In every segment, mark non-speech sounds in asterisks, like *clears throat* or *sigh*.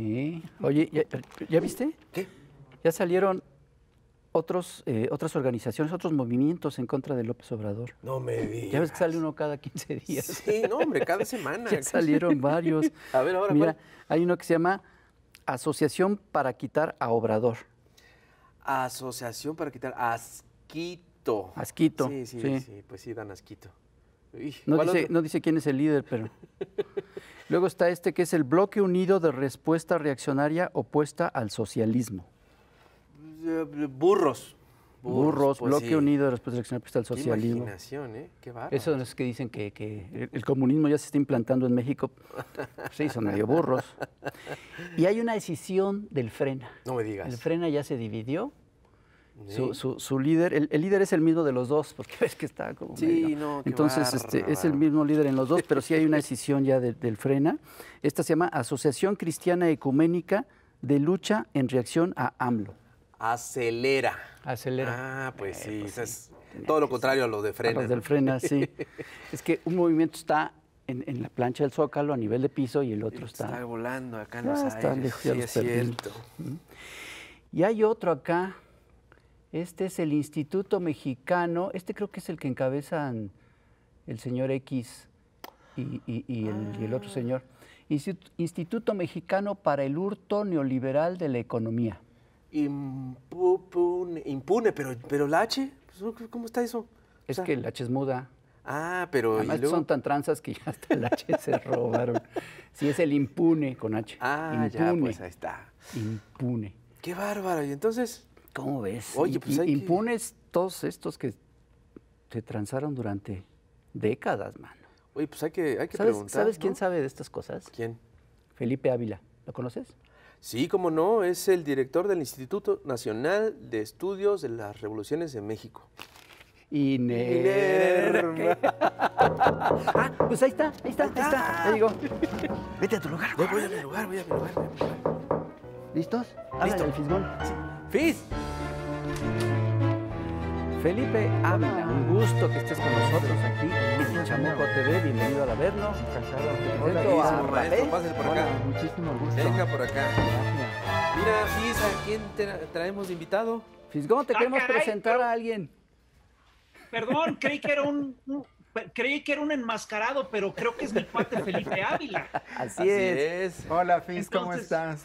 Sí. Oye, ¿ya, viste? ¿Qué? Ya salieron otros, eh, otras organizaciones, otros movimientos en contra de López Obrador. No me digas. Ya ves que sale uno cada 15 días. Sí, no, hombre, cada semana. *laughs* ya salieron varios. *laughs* A ver, ahora. Mira, hay uno que se llama Asociación para quitar a Obrador. Asociación para quitar Asquito. Asquito. Sí, sí, sí, pues sí, dan Asquito. no dice quién es el líder, pero. *laughs* Luego está este que es el bloque unido de respuesta reaccionaria opuesta al socialismo. Burros. Burros, pues bloque unido de respuesta reaccionaria opuesta al socialismo. Qué imaginación, ¿eh? Qué Esos es que dicen que, que, el comunismo ya se está implantando en México. Pues sí, son medio burros. Y hay una decisión del frena. No me digas. El frena ya se dividió su, líder, el, líder es el mismo de los dos, porque *laughs* ves que está como. Sí, Entonces, este, es el mismo líder en los dos, pero sí hay una *laughs* decisión ya del Frena. Esta se llama Asociación Cristiana Ecuménica de Lucha en Reacción a AMLO. Acelera. Acelera. Ah, pues, eh, pues sí, es todo lo contrario a lo de Frena. A del Frena, sí. *laughs* es que un movimiento está en, la plancha del Zócalo a nivel de piso y el otro está. Está volando acá en los aires. Está lejos, sí, es cierto. Y hay otro acá este es el Instituto Mexicano, este creo que es el que encabezan el señor X y, el, otro ah. señor. Instituto, Mexicano para el Hurto Neoliberal de la Economía. Impune, pero, pero la H, pues, ¿cómo está eso? Es que la H es muda. Ah, pero. Además son tan tranzas que ya hasta el H se robaron. *laughs* sí, es el impune con H. Ah, ya, pues ahí está. Impune. Qué bárbaro. Y entonces, ¿Cómo ves? Oye, pues impunes todos estos que se transaron durante décadas, mano. Oye, pues hay que, hay que ¿Sabes, preguntar. ¿Sabes quién sabe de estas cosas? ¿Quién? Felipe Ávila. ¿Lo conoces? Sí, cómo no, es el director del Instituto Nacional de Estudios de las Revoluciones de México. Iner. *laughs* ah, pues ahí está, ahí está, ahí está. Vete a tu lugar, voy a mi lugar. Voy a mi lugar. ¿Listos? Listo. el Fisgón. ¡Fis! Felipe Ávila, un gusto que estés con nosotros aquí en Chamuco TV. Bienvenido a Averno. Encantado. Hola, Pásale por acá. muchísimo gusto. Venga por acá. Mira, Fis, ¿a quién traemos de invitado? Fisgón, te ah, queremos presentar a alguien. Perdón, creí que era un, creí que era un enmascarado, pero creo que es mi padre, Felipe Ávila. Así, es. Hola, Fis, ¿cómo estás?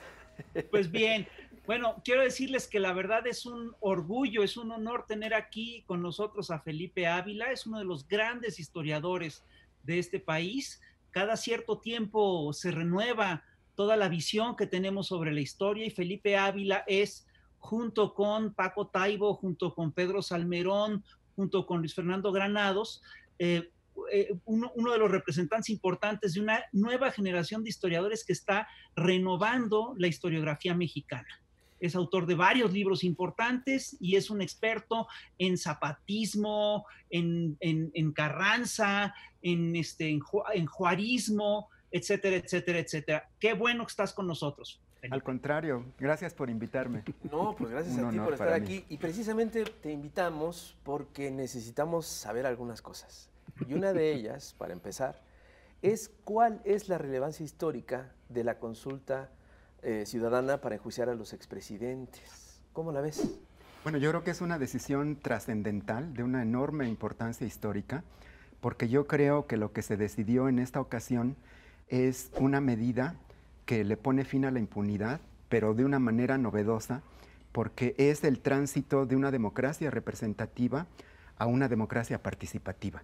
Pues bien, bueno, quiero decirles que la verdad es un orgullo, es un honor tener aquí con nosotros a Felipe Ávila, es uno de los grandes historiadores de este país. Cada cierto tiempo se renueva toda la visión que tenemos sobre la historia y Felipe Ávila es, junto con Paco Taibo, junto con Pedro Salmerón, junto con Luis Fernando Granados, eh, eh, uno, de los representantes importantes de una nueva generación de historiadores que está renovando la historiografía mexicana. Es autor de varios libros importantes y es un experto en zapatismo, en, carranza, en, este, juarismo, etcétera, etcétera, etcétera. Qué bueno que estás con nosotros. Al contrario, gracias por invitarme. No, pues gracias a ti por estar aquí. Y precisamente te invitamos porque necesitamos saber algunas cosas. Y una de ellas, para empezar, es cuál es la relevancia histórica de la consulta eh, ciudadana para enjuiciar a los expresidentes. ¿Cómo la ves? Bueno, yo creo que es una decisión trascendental, de una enorme importancia histórica, porque yo creo que lo que se decidió en esta ocasión es una medida que le pone fin a la impunidad, pero de una manera novedosa, porque es el tránsito de una democracia representativa a una democracia participativa.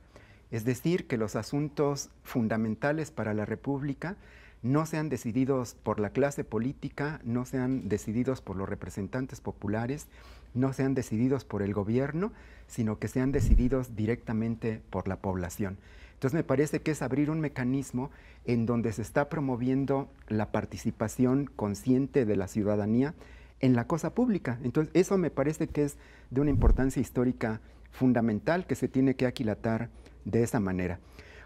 Es decir, que los asuntos fundamentales para la República no sean decididos por la clase política, no sean decididos por los representantes populares, no sean decididos por el gobierno, sino que sean decididos directamente por la población. Entonces me parece que es abrir un mecanismo en donde se está promoviendo la participación consciente de la ciudadanía en la cosa pública. Entonces eso me parece que es de una importancia histórica fundamental que se tiene que aquilatar de esa manera.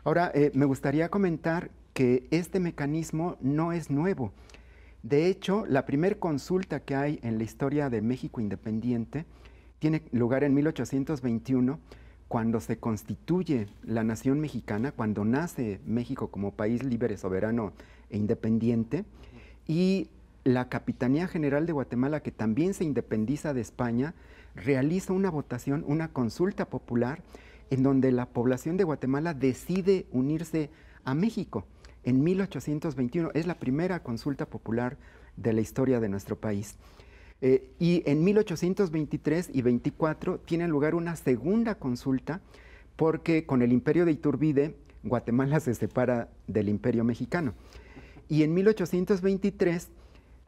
Ahora, eh, me gustaría comentar que este mecanismo no es nuevo. De hecho, la primer consulta que hay en la historia de México independiente tiene lugar en 1821, cuando se constituye la nación mexicana, cuando nace México como país libre, soberano e independiente, y la Capitanía General de Guatemala, que también se independiza de España, realiza una votación, una consulta popular en donde la población de Guatemala decide unirse a México en 1821. Es la primera consulta popular de la historia de nuestro país. Eh, y en 1823 y 24 tiene lugar una segunda consulta porque con el imperio de Iturbide Guatemala se separa del imperio mexicano. Y en 1823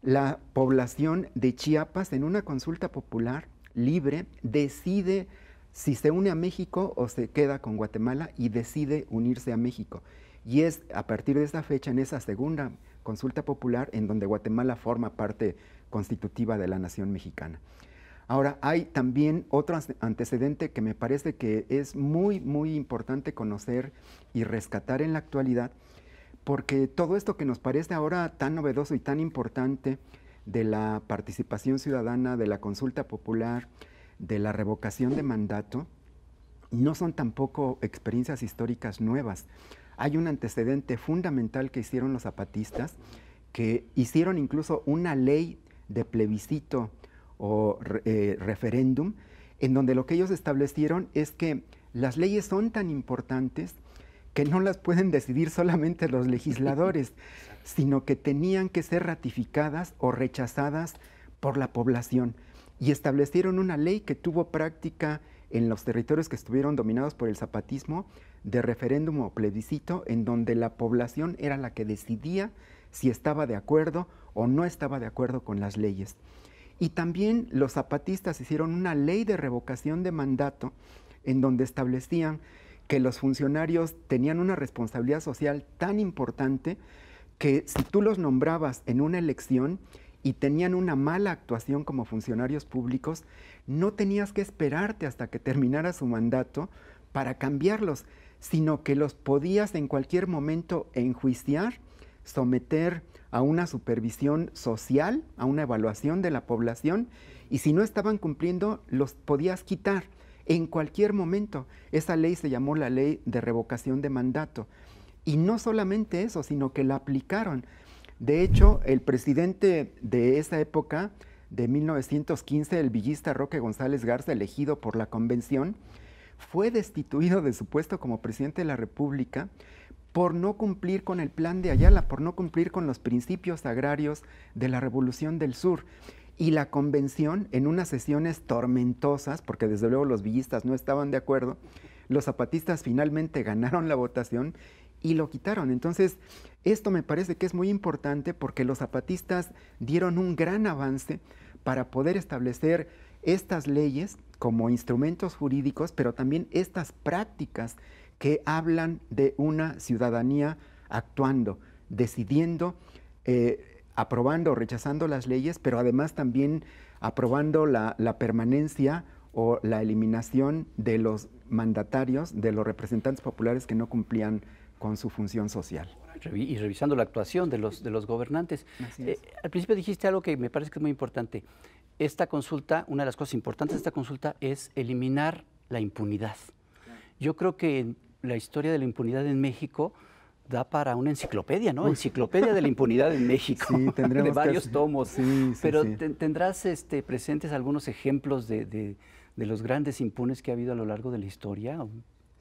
la población de Chiapas en una consulta popular libre decide si se une a México o se queda con Guatemala y decide unirse a México. Y es a partir de esa fecha, en esa segunda consulta popular, en donde Guatemala forma parte constitutiva de la nación mexicana. Ahora, hay también otro antecedente que me parece que es muy, muy importante conocer y rescatar en la actualidad, porque todo esto que nos parece ahora tan novedoso y tan importante de la participación ciudadana, de la consulta popular, de la revocación de mandato no son tampoco experiencias históricas nuevas. Hay un antecedente fundamental que hicieron los zapatistas, que hicieron incluso una ley de plebiscito o eh, referéndum, en donde lo que ellos establecieron es que las leyes son tan importantes que no las pueden decidir solamente los legisladores, *laughs* sino que tenían que ser ratificadas o rechazadas por la población y establecieron una ley que tuvo práctica en los territorios que estuvieron dominados por el zapatismo de referéndum o plebiscito, en donde la población era la que decidía si estaba de acuerdo o no estaba de acuerdo con las leyes. Y también los zapatistas hicieron una ley de revocación de mandato, en donde establecían que los funcionarios tenían una responsabilidad social tan importante que si tú los nombrabas en una elección, y tenían una mala actuación como funcionarios públicos, no tenías que esperarte hasta que terminara su mandato para cambiarlos, sino que los podías en cualquier momento enjuiciar, someter a una supervisión social, a una evaluación de la población, y si no estaban cumpliendo, los podías quitar en cualquier momento. Esa ley se llamó la ley de revocación de mandato. Y no solamente eso, sino que la aplicaron de hecho, el presidente de esa época, de 1915, el villista Roque González Garza, elegido por la convención, fue destituido de su puesto como presidente de la República por no cumplir con el plan de Ayala, por no cumplir con los principios agrarios de la Revolución del Sur. Y la convención, en unas sesiones tormentosas, porque desde luego los villistas no estaban de acuerdo, los zapatistas finalmente *laughs* ganaron la votación y lo quitaron. Entonces, esto me parece que es muy importante porque los zapatistas dieron un gran avance para poder establecer estas leyes como instrumentos jurídicos, pero también estas prácticas que hablan de una ciudadanía actuando, decidiendo, eh, aprobando o rechazando las leyes, pero además también aprobando la, la permanencia o la eliminación de los mandatarios, de los representantes populares que no cumplían con su función social. Y revisando la actuación de los, de los gobernantes. Eh, al principio dijiste algo que me parece que es muy importante. Esta consulta, una de las cosas importantes de esta consulta es eliminar la impunidad. Yo creo que la historia de la impunidad en México da para una enciclopedia, ¿no? Enciclopedia de la impunidad en México, sí, de varios tomos. Pero tendrás este, presentes algunos ejemplos de los grandes impunes que ha habido a lo largo de la historia.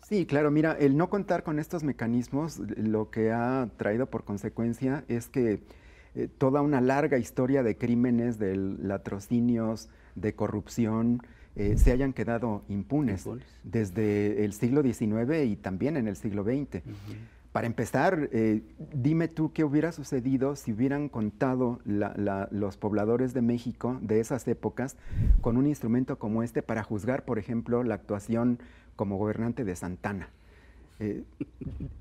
Sí, claro, mira, el no contar con estos mecanismos lo que ha traído por consecuencia es que eh, toda una larga historia de crímenes, de latrocinios, de corrupción, eh, se hayan quedado impunes desde el siglo XIX y también en el siglo XX. Para empezar, eh, dime tú qué hubiera sucedido si hubieran contado los pobladores de México de esas épocas con un instrumento como este para juzgar, por ejemplo, la actuación como gobernante de Santana. Eh,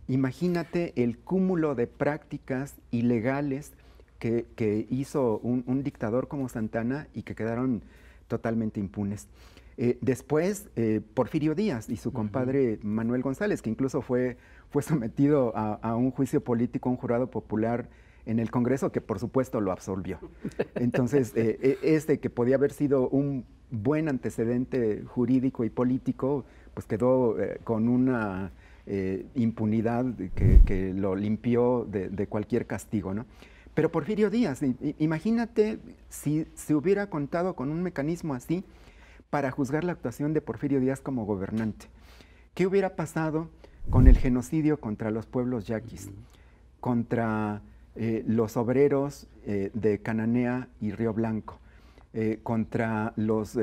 imagínate el cúmulo de prácticas ilegales que, hizo un, dictador como Santana y que quedaron totalmente impunes. Eh, después, eh, Porfirio Díaz y su compadre Manuel González, que incluso fue, fue sometido a, a, un juicio político, un jurado popular en el Congreso, que por supuesto lo absolvió. Entonces, e, este que podía haber sido un buen antecedente jurídico y político, pues quedó eh, con una eh, impunidad que, lo limpió de, cualquier castigo, ¿no? Pero Porfirio Díaz, imagínate si se hubiera contado con un mecanismo así para juzgar la actuación de Porfirio Díaz como gobernante. ¿Qué hubiera pasado con el genocidio contra los pueblos yaquis, contra eh, los obreros de Cananea y Río Blanco, contra los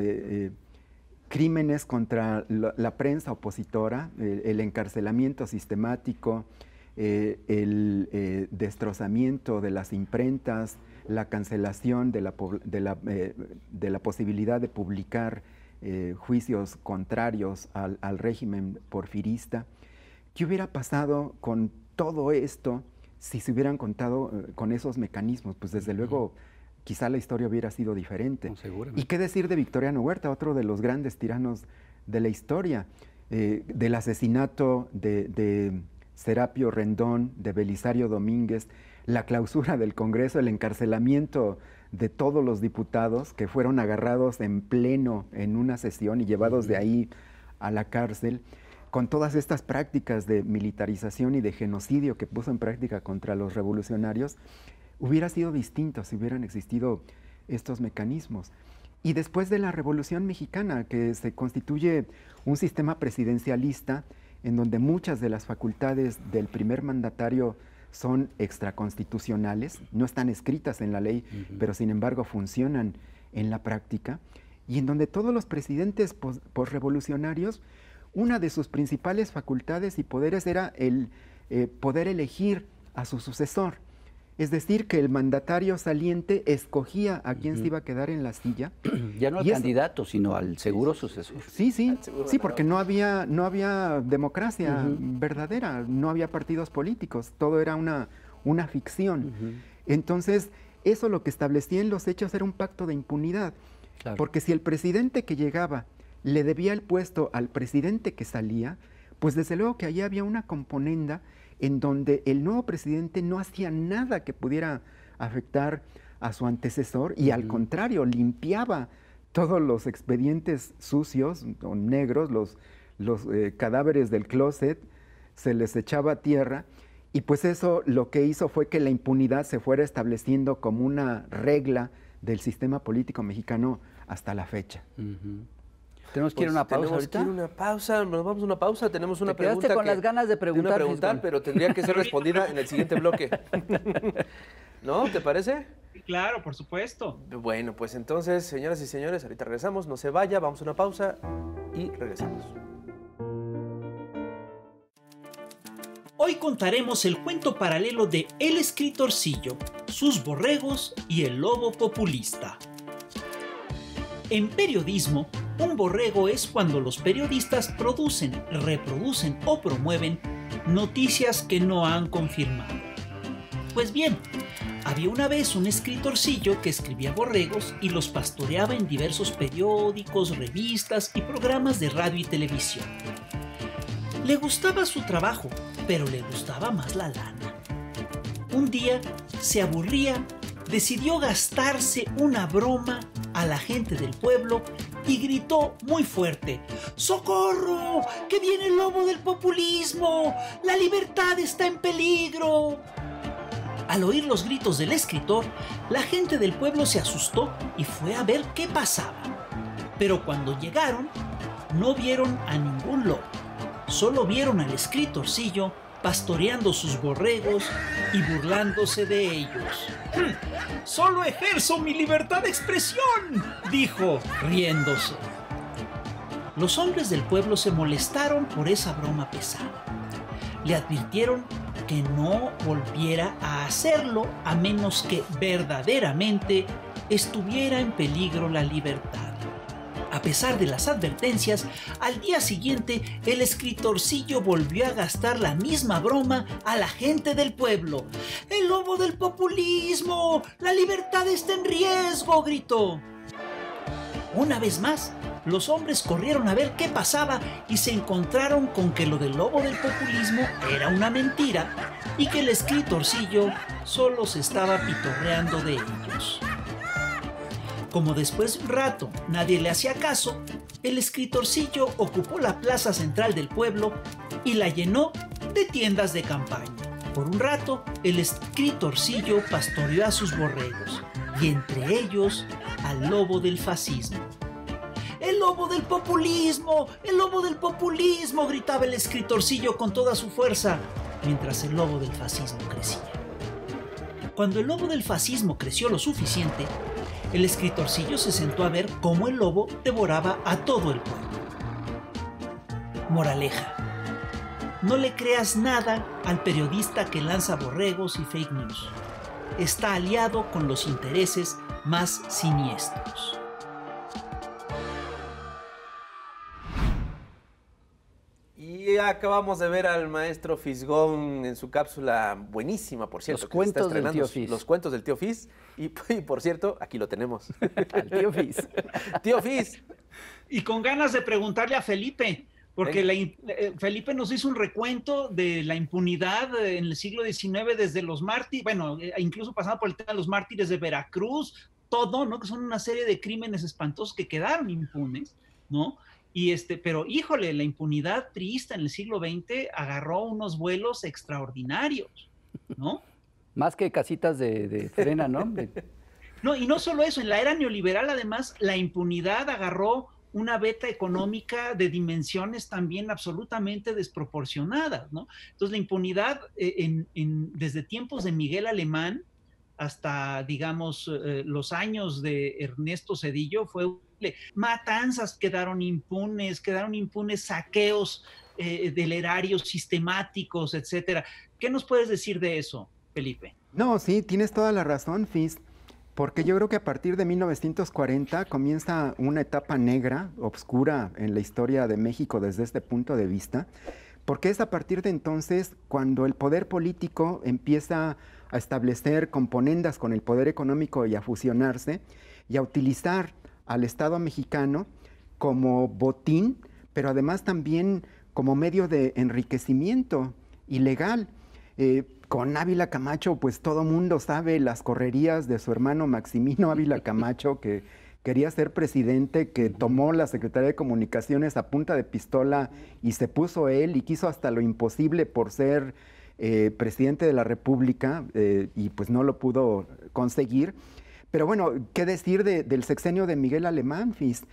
crímenes contra la, prensa opositora, el, encarcelamiento sistemático, eh, el eh, destrozamiento de las imprentas, la cancelación de la, eh, posibilidad de publicar juicios contrarios al, régimen porfirista. ¿Qué hubiera pasado con todo esto si se hubieran contado con esos mecanismos? Pues desde luego quizá la historia hubiera sido diferente. ¿Y qué decir de Victoriano Huerta, otro de los grandes tiranos de la historia? Eh, del asesinato de, Serapio Rendón, de Belisario Domínguez, la clausura del Congreso, el encarcelamiento de todos los diputados que fueron agarrados en pleno en una sesión y llevados de ahí a la cárcel, con todas estas prácticas de militarización y de genocidio que puso en práctica contra los revolucionarios, hubiera sido distinto si hubieran existido estos mecanismos. Y después de la Revolución Mexicana, que se constituye un sistema presidencialista en donde muchas de las facultades del primer mandatario son extraconstitucionales, no están escritas en la ley, pero sin embargo funcionan en la práctica, y en donde todos los presidentes posrevolucionarios, una de sus principales facultades y poderes era el eh, poder elegir a su sucesor. Es decir, que el mandatario saliente escogía a quién se iba a quedar en la silla. *clears throat* Ya no al candidato, sino al seguro sucesor. Sí, sí, sí, porque no había, no había democracia verdadera, no había partidos políticos, todo era una, una ficción. Entonces, eso lo que establecía en los hechos era un pacto de impunidad, porque si el presidente que llegaba le debía el puesto al presidente que salía, pues desde luego que allí había una componenda en donde el nuevo presidente no hacía nada que pudiera afectar a su antecesor y al contrario, limpiaba todos los expedientes sucios o negros, los, los eh, cadáveres del closet, se les echaba tierra y pues eso lo que hizo fue que la impunidad se fuera estableciendo como una regla del sistema político mexicano hasta la fecha. Tenemos que ir a pues una pausa ahorita. Tenemos que ir una pausa, nos vamos a una pausa, tenemos una Te pregunta. con las ganas de preguntar. una pregunta, pero tendría que ser *laughs* respondida en el siguiente bloque. *laughs* ¿No? ¿Te parece? Claro, por supuesto. Bueno, pues entonces, señoras y señores, ahorita regresamos, no se vaya, vamos a una pausa y regresamos. Hoy contaremos el cuento paralelo de El escritorcillo, sus borregos y el lobo populista. En periodismo, un borrego es cuando los periodistas producen, reproducen o promueven noticias que no han confirmado. Pues bien, había una vez un escritorcillo que escribía borregos y los pastoreaba en diversos periódicos, revistas y programas de radio y televisión. Le gustaba su trabajo, pero le gustaba más la lana. Un día se aburría, decidió gastarse una broma a la gente del pueblo y gritó muy fuerte, ¡Socorro! ¡Que viene el lobo del populismo! ¡La libertad está en peligro! Al oír los gritos del escritor, la gente del pueblo se asustó y fue a ver qué pasaba. Pero cuando llegaron, no vieron a ningún lobo, solo vieron al escritorcillo pastoreando sus borregos y burlándose de ellos. *clears throat* Solo ejerzo mi libertad de expresión, dijo, riéndose. Los hombres del pueblo se molestaron por esa broma pesada. Le advirtieron que no volviera a hacerlo a menos que verdaderamente estuviera en peligro la libertad. A pesar de las advertencias, al día siguiente el escritorcillo volvió a gastar la misma broma a la gente del pueblo. ¡El lobo del populismo! ¡La libertad está en riesgo! gritó. Una vez más, los hombres corrieron a ver qué pasaba y se encontraron con que lo del lobo del populismo era una mentira y que el escritorcillo solo se estaba pitorreando de ellos. Como después de un rato nadie le hacía caso, el escritorcillo ocupó la plaza central del pueblo y la llenó de tiendas de campaña. Por un rato, el escritorcillo pastoreó a sus borregos y entre ellos al lobo del fascismo. ¡El lobo del populismo! ¡El lobo del populismo! gritaba el escritorcillo con toda su fuerza, mientras el lobo del fascismo crecía. Cuando el lobo del fascismo creció lo suficiente, el escritorcillo se sentó a ver cómo el lobo devoraba a todo el pueblo. Moraleja. No le creas nada al periodista que lanza borregos y fake news. Está aliado con los intereses más siniestros. ya acabamos de ver al maestro Fisgón en su cápsula buenísima, por cierto. Los cuentos del tío Fis. Los cuentos del tío Fis. Y, *laughs* por cierto, aquí lo tenemos. *laughs* al tío Fis. *laughs* tío Fis. Y con ganas de preguntarle a Felipe, porque eh, Felipe nos hizo un recuento de la impunidad en el siglo XIX desde los mártires, bueno, eh, incluso pasando por el tema de los mártires de Veracruz, todo, ¿no? Que son una serie de crímenes espantosos que quedaron impunes, ¿no? Y este, pero híjole, la impunidad trista en el siglo XX agarró unos vuelos extraordinarios, ¿no? *laughs* Más que casitas de, de frena, ¿no? *laughs* No, y no solo eso, en la era neoliberal además la impunidad agarró una beta económica de dimensiones también absolutamente desproporcionadas, ¿no? Entonces la impunidad eh, en, desde tiempos de Miguel Alemán hasta, digamos, eh, los años de Ernesto Cedillo fue Matanzas quedaron impunes, quedaron impunes saqueos eh, del erario sistemáticos, etcétera. ¿Qué nos puedes decir de eso, Felipe? No, sí, tienes toda la razón, Fis, Porque yo creo que a partir de 1940 comienza una etapa negra, obscura en la historia de México desde este punto de vista, porque es a partir de entonces cuando el poder político empieza a establecer componendas con el poder económico y a fusionarse y a utilizar al Estado mexicano como botín, pero además también como medio de enriquecimiento ilegal. Eh, con Ávila Camacho, pues todo mundo sabe las correrías de su hermano Maximino Ávila *laughs* Camacho, que quería ser presidente, que tomó la Secretaría de Comunicaciones a punta de pistola y se puso él y quiso hasta lo imposible por ser eh, presidente de la República eh, y pues no lo pudo conseguir. Pero bueno, ¿qué decir del sexenio de Miguel Alemán, Fis?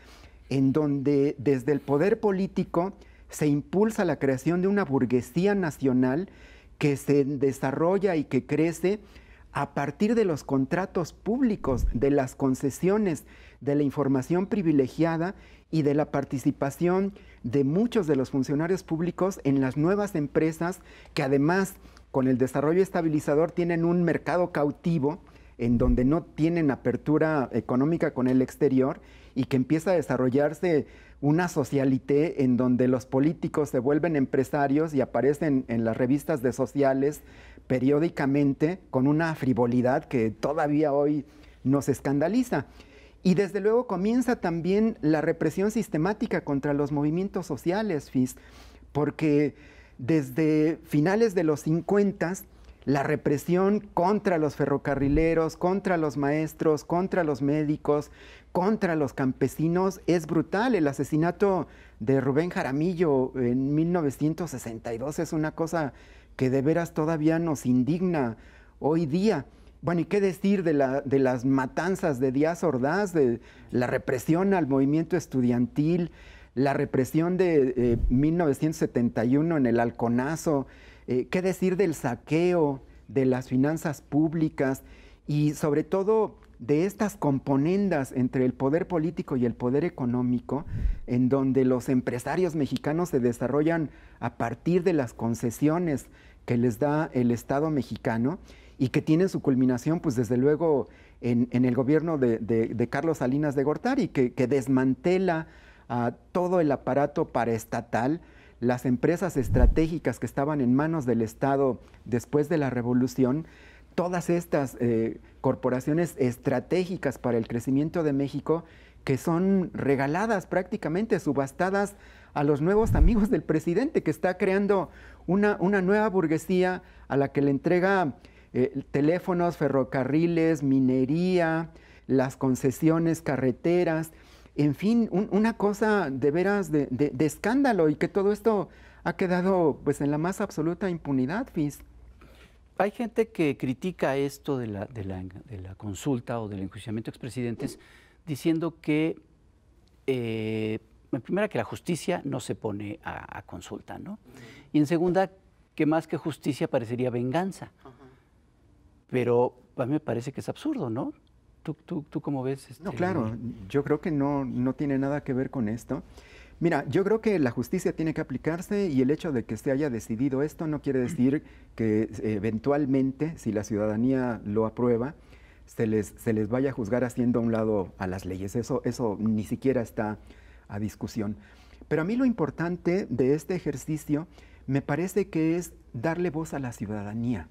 En donde desde el poder político se impulsa la creación de una burguesía nacional que se desarrolla y que crece a partir de los contratos públicos, de las concesiones, de la información privilegiada y de la participación de muchos de los funcionarios públicos en las nuevas empresas que además con el desarrollo estabilizador tienen un mercado cautivo en donde no tienen apertura económica con el exterior y que empieza a desarrollarse una socialité en donde los políticos se vuelven empresarios y aparecen en las revistas de sociales periódicamente con una frivolidad que todavía hoy nos escandaliza. Y desde luego comienza también la represión sistemática contra los movimientos sociales, FIS, porque desde finales de los 50 la represión contra los ferrocarrileros, contra los maestros, contra los médicos, contra los campesinos es brutal. El asesinato de Rubén Jaramillo en 1962 es una cosa que de veras todavía nos indigna hoy día. Bueno, ¿y qué decir de, las matanzas de Díaz Ordaz, de la represión al movimiento estudiantil, la represión de 1971 eh, en el Alconazo? Eh, ¿Qué decir del saqueo de las finanzas públicas y sobre todo de estas componendas entre el poder político y el poder económico, en donde los empresarios mexicanos se desarrollan a partir de las concesiones que les da el Estado mexicano y que tienen su culminación, pues desde luego, en, el gobierno de, Carlos Salinas de Gortari, que, que desmantela todo el aparato paraestatal las empresas estratégicas que estaban en manos del Estado después de la revolución, todas estas eh, corporaciones estratégicas para el crecimiento de México que son regaladas prácticamente, subastadas a los nuevos amigos del presidente, que está creando una, nueva burguesía a la que le entrega eh, teléfonos, ferrocarriles, minería, las concesiones, carreteras en fin, una cosa de veras de, escándalo y que todo esto ha quedado pues en la más absoluta impunidad, Fis. Hay gente que critica esto de la, de la, consulta o del enjuiciamiento de expresidentes diciendo que, eh, en primera, que la justicia no se pone a, consulta, ¿no? Y en segunda, que más que justicia parecería venganza. Pero a mí me parece que es absurdo, ¿no? ¿Tú, cómo ves? esto? No, claro, yo creo que no, tiene nada que ver con esto. Mira, yo creo que la justicia tiene que aplicarse y el hecho de que se haya decidido esto no quiere decir que eh, eventualmente, si la ciudadanía lo aprueba, se les, vaya a juzgar haciendo a un lado a las leyes. eso ni siquiera está a discusión. Pero a mí lo importante de este ejercicio me parece que es darle voz a la ciudadanía.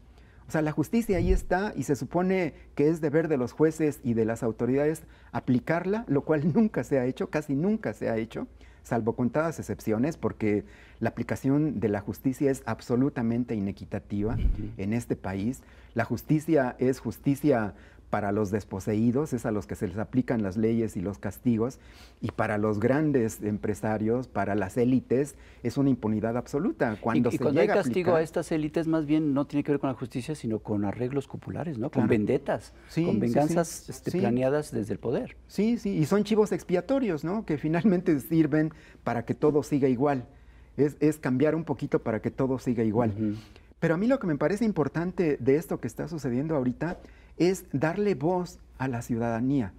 O sea, la justicia ahí está y se supone que es deber de los jueces y de las autoridades aplicarla, lo cual *laughs* nunca se ha hecho, casi nunca se ha hecho, salvo contadas excepciones, porque la aplicación de la justicia es absolutamente inequitativa en este país. La justicia es justicia para los desposeídos, es a los que se les aplican las leyes y los castigos, y para los grandes empresarios, para las élites, es una impunidad absoluta. Cuando y, cuando hay castigo a, estas élites, más bien no tiene que ver con la justicia, sino con arreglos populares, ¿no? Con vendetas, con venganzas este, planeadas desde el poder. Sí, sí, y son chivos expiatorios, ¿no? Que finalmente sirven para que todo siga igual. Es, cambiar un poquito para que todo siga igual. Pero a mí lo que me parece importante de esto que está sucediendo ahorita es darle voz a la ciudadanía,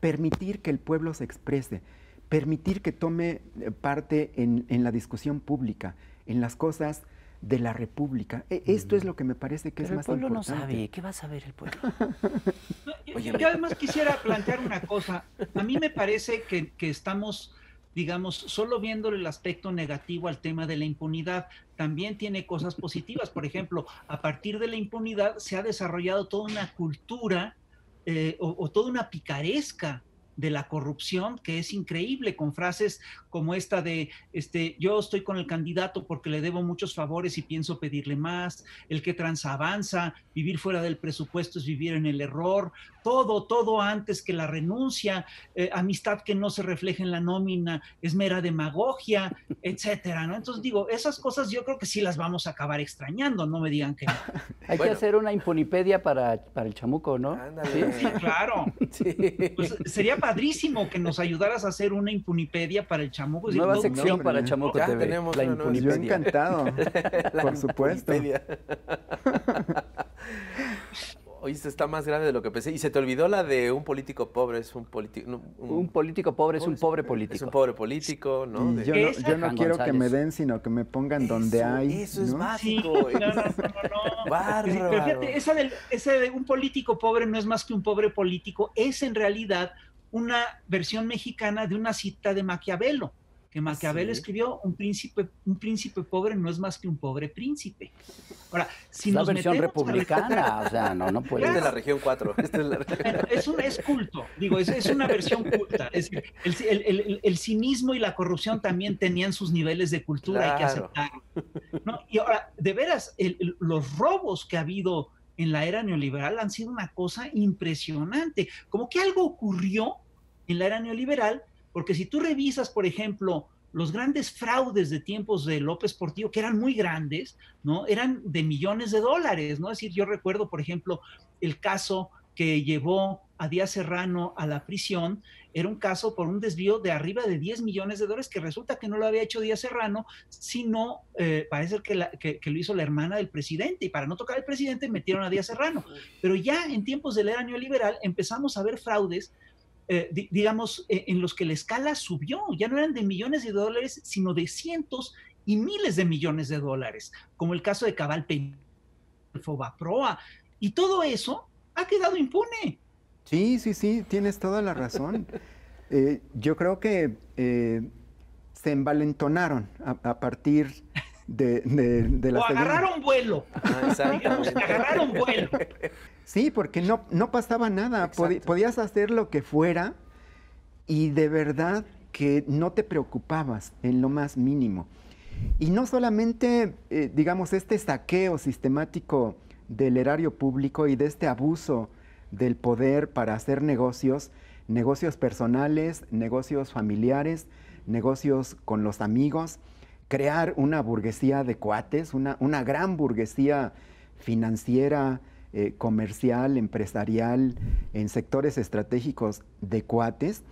permitir que el pueblo se exprese, permitir que tome eh, parte en, la discusión pública, en las cosas de la República. E, esto es lo que me parece que es más importante. El pueblo no sabe, ¿qué va a saber el pueblo? yo, *laughs* yo, además quisiera plantear una cosa. A mí me parece que, que estamos digamos, solo viéndole el aspecto negativo al tema de la impunidad, también tiene cosas positivas. Por ejemplo, a partir de la impunidad se ha desarrollado toda una cultura eh, o, o toda una picaresca de la corrupción que es increíble, con frases como esta de, este, yo estoy con el candidato porque le debo muchos favores y pienso pedirle más, el que transavanza, vivir fuera del presupuesto es vivir en el error, todo, todo antes que la renuncia, eh, amistad que no se refleja en la nómina, es mera demagogia, etcétera, Entonces digo, esas cosas yo creo que sí las vamos a acabar extrañando, no me digan que no. *laughs* Hay que hacer una impunipedia para, para el chamuco, ¿no? Sí, claro. *laughs* Pues, sería padrísimo que nos ayudaras a hacer una impunipedia para el chamuco Nueva sección para Chamuco ya la Yo encantado, *laughs* por supuesto. *laughs* Oíste, está más grave de lo que pensé. Y se te olvidó la de un político pobre es un político. un, político pobre es un pobre político. Es un pobre político, ¿no? Yo no, quiero que me den, sino que me pongan donde hay. Eso es básico. Sí, no, no, no, no. Fíjate, esa, del, esa de un político pobre no es más que un pobre político. Es en realidad una versión mexicana de una cita de Maquiavelo, que Maquiavelo escribió, un príncipe, un príncipe pobre no es más que un pobre príncipe. Ahora, si es la versión republicana, o sea, no, no *laughs* puede. Es de *laughs* la región 4. Es, la... es, un, es culto, digo, es, es una versión culta. el, cinismo y la corrupción también tenían sus niveles de cultura, hay que aceptar Y ahora, de veras, los robos que ha habido en la era neoliberal han sido una cosa impresionante. Como que algo ocurrió en la era neoliberal, porque si tú revisas, por ejemplo, los grandes fraudes de tiempos de López Portillo, que eran muy grandes, ¿no? Eran de millones de dólares, ¿no? Es decir, yo recuerdo, por ejemplo, el caso que llevó a Díaz Serrano a la prisión, era un caso por un desvío de arriba de 10 millones de dólares que resulta que no lo había hecho Díaz Serrano, sino eh, parece que, que, lo hizo la hermana del presidente y para no tocar al presidente metieron a Díaz Serrano. Pero ya en tiempos de la era neoliberal empezamos a ver fraudes eh, digamos, eh, en los que la escala subió. Ya no eran de millones de dólares, sino de cientos y miles de millones de dólares, como el caso de Cabal Fobaproa. Y todo eso ha quedado impune. Sí, sí, sí, tienes toda la razón. *laughs* Eh, yo creo que se envalentonaron a, a partir de, O agarrar un vuelo. Ah, vuelo. Sí, porque no, pasaba nada. podías hacer lo que fuera y de verdad que no te preocupabas en lo más mínimo. Y no solamente, eh, digamos, este saqueo sistemático del erario público y de este abuso del poder para hacer negocios, negocios personales, negocios familiares, negocios con los amigos, crear una burguesía de cuates, una, una gran burguesía financiera, eh, comercial, empresarial, en sectores estratégicos de cuates,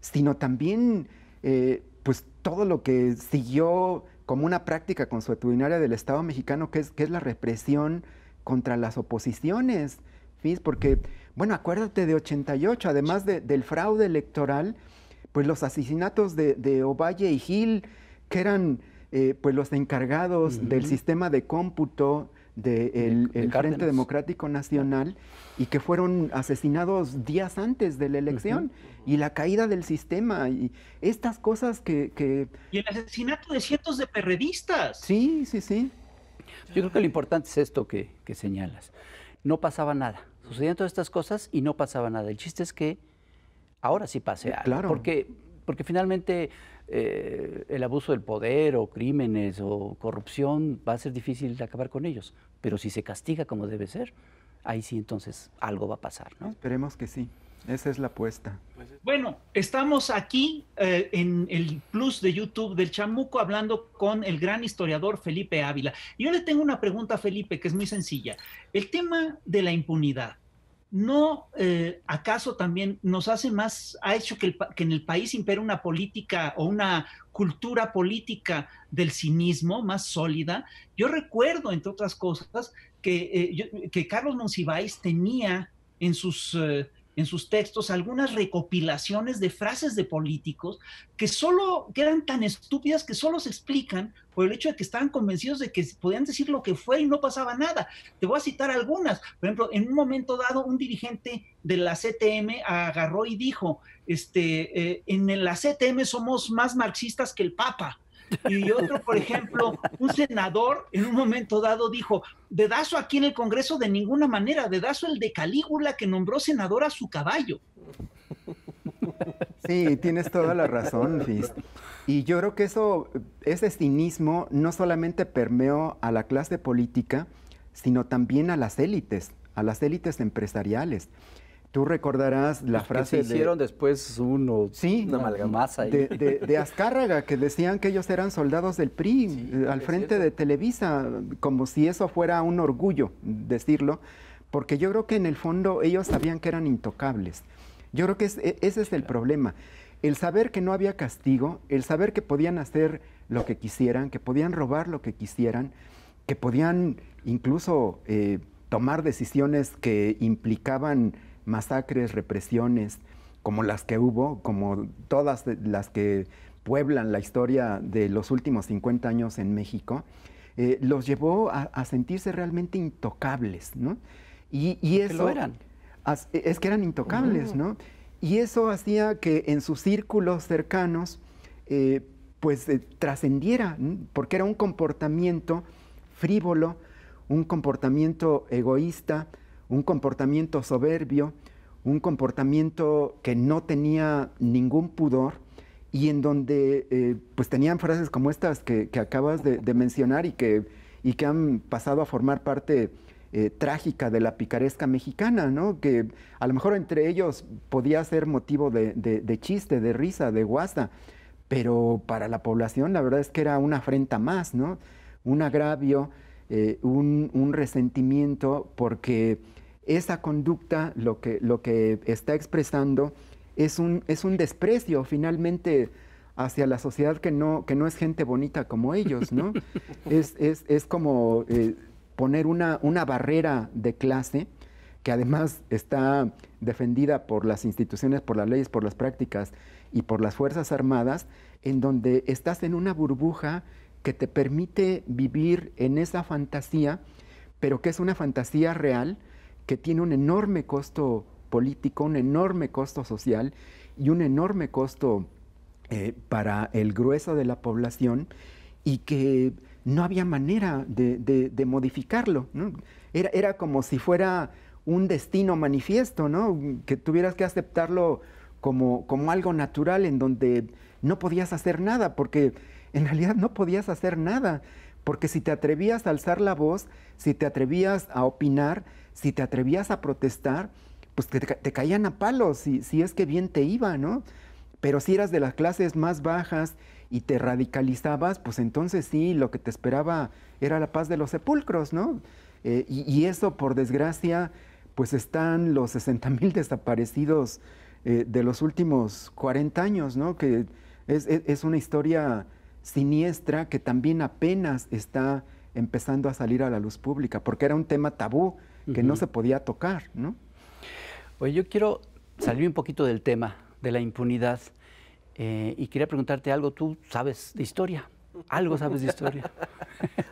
sino también eh, pues todo lo que siguió como una práctica consuetudinaria del Estado mexicano, que es, que es la represión contra las oposiciones. Porque, bueno, acuérdate de 88, además del fraude electoral, pues los asesinatos de, de Ovalle y Gil, que eran eh, pues los encargados del sistema de cómputo del Frente Democrático Nacional y que fueron asesinados días antes de la elección y la caída del sistema y estas cosas que, Y el asesinato de cientos de perredistas. Sí, sí, sí. Yo creo que lo importante es esto que, señalas. No pasaba nada. Sucedían todas estas cosas y no pasaba nada. El chiste es que ahora sí pase Claro. Porque, porque finalmente eh, el abuso del poder o crímenes o corrupción, va a ser difícil acabar con ellos. Pero si se castiga como debe ser, ahí sí entonces algo va a pasar. Esperemos que sí. Esa es la apuesta. Bueno, estamos aquí eh, en el plus de YouTube del Chamuco hablando con el gran historiador Felipe Ávila. Yo le tengo una pregunta a Felipe que es muy sencilla. El tema de la impunidad. ¿no eh, acaso también nos hace más, ha hecho que, en el país impera una política o una cultura política del cinismo más sólida? Yo recuerdo, entre otras cosas, que, eh, que Carlos Monsiváis tenía en sus... Eh, en sus textos algunas recopilaciones de frases de políticos que solo eran tan estúpidas que solo se explican por el hecho de que estaban convencidos de que podían decir lo que fue y no pasaba nada. Te voy a citar algunas. Por ejemplo, en un momento dado un dirigente de la CTM agarró y dijo, este, eh, en la CTM somos más marxistas que el Papa. Y otro, por ejemplo, un senador en un momento dado dijo, dedazo aquí en el Congreso de ninguna manera, dedazo el de Calígula que nombró senador a su caballo. Sí, tienes toda la razón, Fist. Y yo creo que eso, ese cinismo no solamente permeó a la clase política, sino también a las élites, a las élites empresariales. Tú recordarás la frase que hicieron después uno, sí, una De, *laughs* Azcárraga, que decían que ellos eran soldados del PRI eh, al frente de Televisa, como si eso fuera un orgullo decirlo, porque yo creo que en el fondo ellos sabían que eran intocables. Yo creo que e, ese es el problema. El saber que no había castigo, el saber que podían hacer lo que quisieran, que podían robar lo que quisieran, que podían incluso eh, tomar decisiones que implicaban masacres, represiones, como las que hubo, como todas las que pueblan la historia de los últimos 50 años en México, eh, los llevó a, sentirse realmente intocables, ¿no? Y, eso... lo eran. E, es que eran intocables, ¿no? Y eso hacía que en sus círculos cercanos, eh, pues eh, trascendiera, porque era un comportamiento frívolo, un comportamiento egoísta, un comportamiento soberbio, un comportamiento que no tenía ningún pudor y en donde eh, pues tenían frases como estas que, acabas de, mencionar y que, y que han pasado a formar parte eh, trágica de la picaresca mexicana, ¿no? que a lo mejor entre ellos podía ser motivo de, chiste, de risa, de guasa, pero para la población la verdad es que era una afrenta más, ¿no? un agravio, eh, un, un, resentimiento, porque esa conducta, lo que, lo que está expresando, es un, desprecio finalmente hacia la sociedad que no, que no es gente bonita como ellos, ¿no? *laughs* es, como eh, poner una barrera de clase que además está defendida por las instituciones, por las leyes, por las prácticas y por las Fuerzas Armadas, en donde estás en una burbuja que te permite vivir en esa fantasía, pero que es una fantasía real que tiene un enorme costo político, un enorme costo social y un enorme costo eh, para el grueso de la población y que no había manera de, modificarlo. Era, como si fuera un destino manifiesto, ¿no? que tuvieras que aceptarlo como algo natural en donde no podías hacer nada, porque en realidad no podías hacer nada, porque si te atrevías a alzar la voz, si te atrevías a opinar, si te atrevías a protestar, pues te, caían a palos, si, si es que bien te iba, ¿no? Pero si eras de las clases más bajas y te radicalizabas, pues entonces sí, lo que te esperaba era la paz de los sepulcros, ¿no? Eh, y, eso, por desgracia, pues están los 60.000 mil desaparecidos eh, de los últimos 40 años, ¿no? Que es una historia siniestra que también apenas está empezando a salir a la luz pública, porque era un tema tabú que no se podía tocar, ¿no? Oye, yo quiero salir un poquito del tema de la impunidad eh, y quería preguntarte algo. Tú sabes de historia, algo sabes de historia.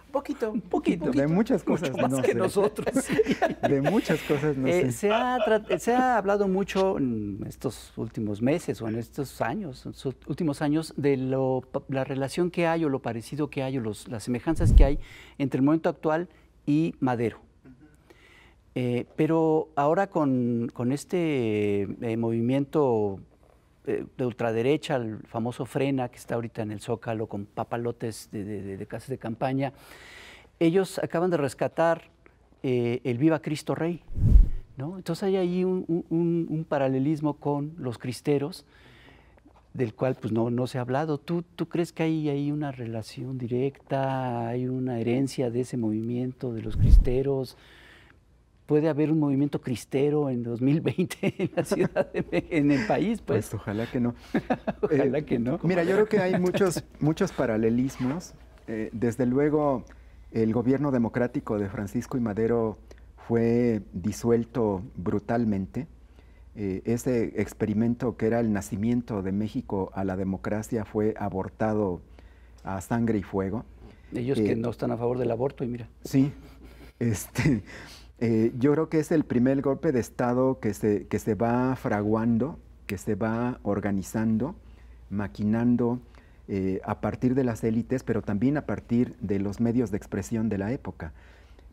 Un *laughs* poquito, un poquito, De muchas cosas que nosotros. *laughs* de muchas cosas no eh, sé. Se ha, se ha, hablado mucho en estos últimos meses o en estos años, últimos años, de lo, la relación que hay o lo parecido que hay o las semejanzas que hay entre el momento actual y Madero. Eh, pero ahora con, este eh, movimiento eh, de ultraderecha, el famoso Frena, que está ahorita en el Zócalo con papalotes de, de casas de campaña, ellos acaban de rescatar el Viva Cristo Rey. ¿no? Entonces hay ahí un, paralelismo con los cristeros, del cual pues no, no se ha hablado. ¿Tú, ¿Tú crees que hay, hay una relación directa, hay una herencia de ese movimiento de los cristeros? puede haber un movimiento cristero en 2020 *laughs* en la ciudad, en el país, pues. pues ojalá que no. *laughs* ojalá eh, que no. Mira, yo creo que hay muchos, muchos paralelismos. Eh, desde luego, el gobierno democrático de Francisco y Madero fue disuelto brutalmente. Eh, ese experimento que era el nacimiento de México a la democracia fue abortado a sangre y fuego. Ellos que no están a favor del aborto, y mira. Sí. Este, eh, yo creo que es el primer golpe de Estado que se, va fraguando, que se va organizando, maquinando eh, a partir de las élites, pero también a partir de los medios de expresión de la época.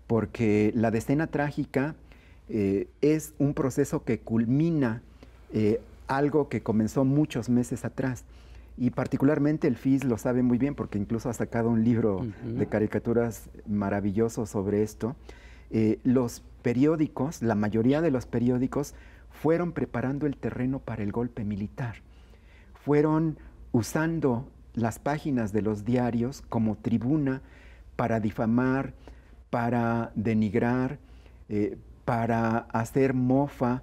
Porque la decena trágica eh, es un proceso que culmina algo que comenzó muchos meses atrás. Y particularmente el FIS lo sabe muy bien porque incluso ha sacado un libro de caricaturas maravilloso sobre esto. Eh, los periódicos, la mayoría de los periódicos, fueron preparando el terreno para el golpe militar. Fueron usando las páginas de los diarios como tribuna para difamar, para denigrar, eh, para hacer mofa,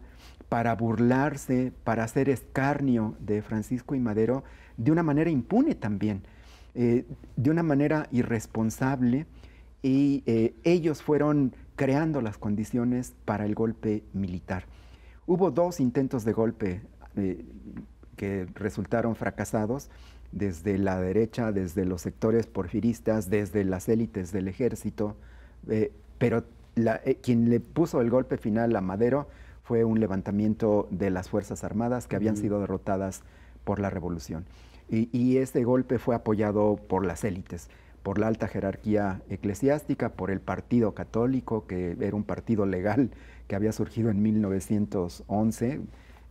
para burlarse, para hacer escarnio de Francisco y Madero de una manera impune también, eh, de una manera irresponsable. Y ellos fueron creando las condiciones para el golpe militar. Hubo dos intentos de golpe eh, que resultaron fracasados desde la derecha, desde los sectores porfiristas, desde las élites del ejército, eh, pero eh, quien le puso el golpe final a Madero fue un levantamiento de las Fuerzas Armadas que habían sido derrotadas por la revolución. y, este golpe fue apoyado por las élites por la alta jerarquía eclesiástica, por el Partido Católico, que era un partido legal que había surgido en 1911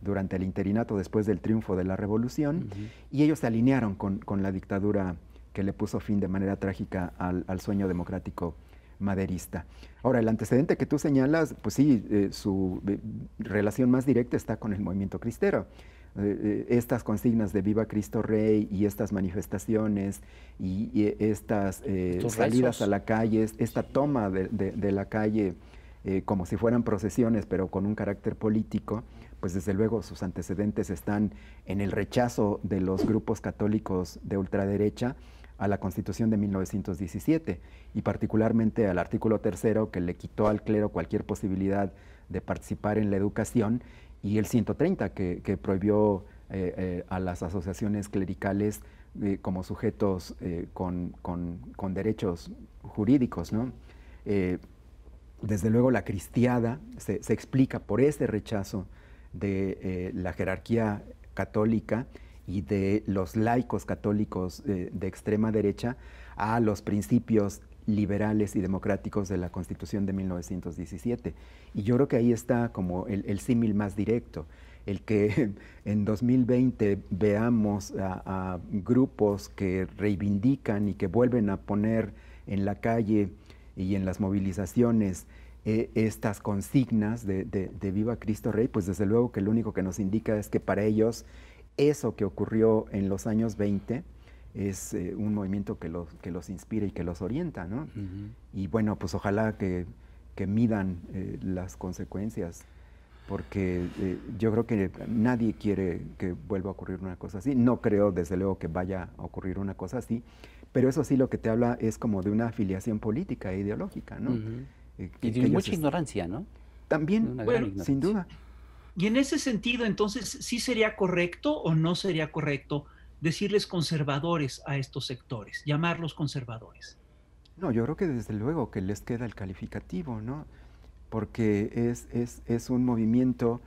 durante el interinato después del triunfo de la revolución, y ellos se alinearon con, con, la dictadura que le puso fin de manera trágica al, al sueño democrático maderista. Ahora, el antecedente que tú señalas, pues sí, eh, su eh, relación más directa está con el movimiento cristero. Eh, eh, estas consignas de Viva Cristo Rey y estas manifestaciones y, estas eh, salidas a la calle, esta toma de, la calle como si fueran procesiones, pero con un carácter político, pues desde luego sus antecedentes están en el rechazo de los grupos católicos de ultraderecha a la Constitución de 1917 y particularmente al artículo tercero que le quitó al clero cualquier posibilidad de participar en la educación y el 130 que, prohibió eh, eh, a las asociaciones clericales eh, como sujetos con, derechos jurídicos. desde luego la cristiada se, se, explica por ese rechazo de la jerarquía católica y de los laicos católicos de extrema derecha a los principios liberales y democráticos de la Constitución de 1917. Y yo creo que ahí está como el, símil más directo, el que *laughs* en 2020 veamos a, grupos que reivindican y que vuelven a poner en la calle y en las movilizaciones eh, estas consignas de, de Viva Cristo Rey, pues desde luego que lo único que nos indica es que para ellos eso que ocurrió en los años 20 es eh, un movimiento que los, que los inspira y que los orienta, ¿no? Y bueno, pues ojalá que, midan eh, las consecuencias, porque eh, yo creo que nadie quiere que vuelva a ocurrir una cosa así. No creo, desde luego, que vaya a ocurrir una cosa así, pero eso sí lo que te habla es como de una afiliación política e ideológica, ¿no? y de mucha ignorancia, ¿no? También, bueno, sin duda. Y en ese sentido, entonces, ¿sí sería correcto o no sería correcto? decirles conservadores a estos sectores, llamarlos conservadores? No, yo creo que desde luego que les queda el calificativo, ¿no? Porque es, un movimiento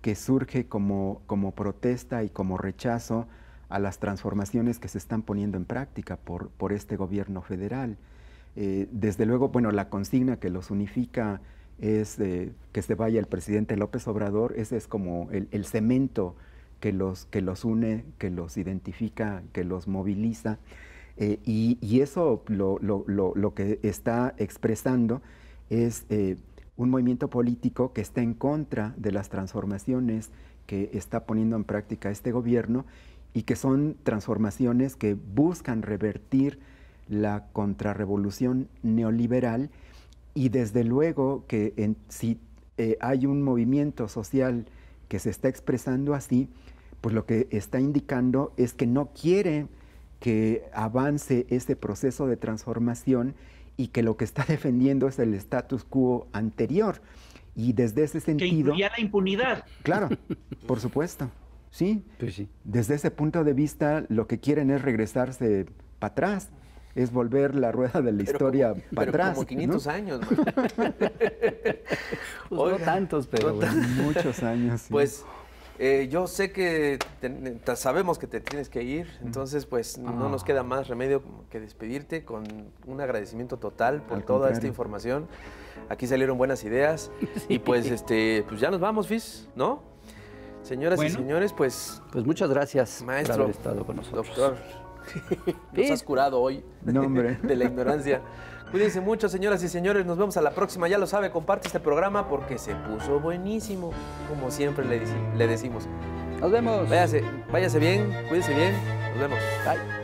que surge como, como protesta y como rechazo a las transformaciones que se están poniendo en práctica por, por este gobierno federal. Eh, desde luego, bueno, la consigna que los unifica es eh, que se vaya el presidente López Obrador, ese es como el, el cemento que los, une, que los identifica, que los moviliza. Eh, y, eso lo, que está expresando es eh, un movimiento político que está en contra de las transformaciones que está poniendo en práctica este gobierno y que son transformaciones que buscan revertir la contrarrevolución neoliberal y desde luego que si eh, hay un movimiento social que se está expresando así, pues lo que está indicando es que no quiere que avance ese proceso de transformación y que lo que está *laughs* defendiendo es el status quo anterior. Y desde ese sentido... Que la impunidad. Claro, por supuesto. ¿sí? Pues sí. Desde ese punto de vista, lo que quieren es regresarse para atrás, es volver la rueda de la historia para atrás. Como 500 años. no *laughs* pues tantos, pero muchos años. Pues eh, yo sé que sabemos que te tienes que ir, entonces pues no nos ah. queda más remedio que despedirte con un agradecimiento total por toda esta información. Aquí salieron buenas ideas *laughs* y pues este pues ya nos vamos, Fis, ¿no? Señoras y señores, pues pues muchas gracias maestro, por haber estado con nosotros. Doctor, *laughs* nos has curado hoy *laughs* de la ignorancia. Cuídense mucho, señoras y señores. Nos vemos a la próxima. Ya lo sabe, comparte este programa porque se puso buenísimo, como siempre le, decimos. Nos vemos. Váyase, váyase bien, cuídense bien. Nos vemos. Bye.